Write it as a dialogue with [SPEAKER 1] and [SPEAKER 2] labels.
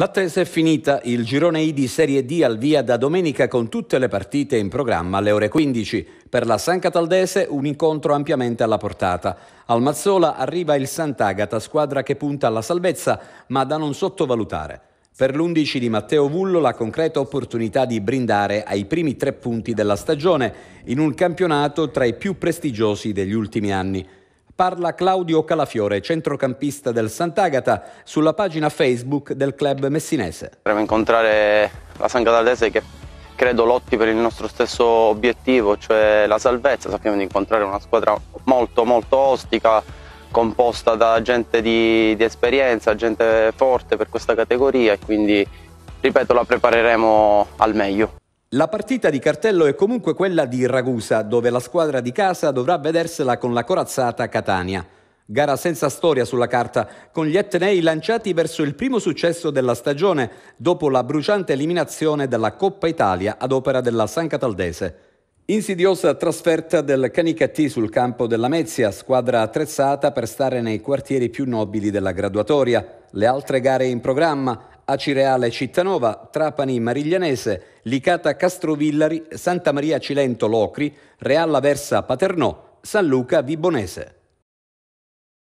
[SPEAKER 1] L'attesa è finita, il girone I di Serie D al via da domenica con tutte le partite in programma alle ore 15. Per la San Cataldese un incontro ampiamente alla portata. Al Mazzola arriva il Sant'Agata, squadra che punta alla salvezza, ma da non sottovalutare. Per l'11 di Matteo Vullo la concreta opportunità di brindare ai primi tre punti della stagione in un campionato tra i più prestigiosi degli ultimi anni. Parla Claudio Calafiore, centrocampista del Sant'Agata, sulla pagina Facebook del club messinese.
[SPEAKER 2] Vorremmo incontrare la Sangatalese che credo lotti per il nostro stesso obiettivo, cioè la salvezza. Sappiamo di incontrare una squadra molto molto ostica, composta da gente di, di esperienza, gente forte per questa categoria e quindi, ripeto, la prepareremo al meglio. La partita
[SPEAKER 1] di cartello è comunque quella di Ragusa, dove la squadra di casa dovrà vedersela con la corazzata Catania. Gara senza storia sulla carta, con gli Etnei lanciati verso il primo successo della stagione dopo la bruciante eliminazione della Coppa Italia ad opera della San Cataldese. Insidiosa trasferta del Canicattì sul campo della Mezia, squadra attrezzata per stare nei quartieri più nobili della graduatoria. Le altre gare in programma, Acireale Cittanova, Trapani Mariglianese, Licata Castrovillari, Santa Maria Cilento Locri, Realla Versa Paternò, San Luca Vibonese.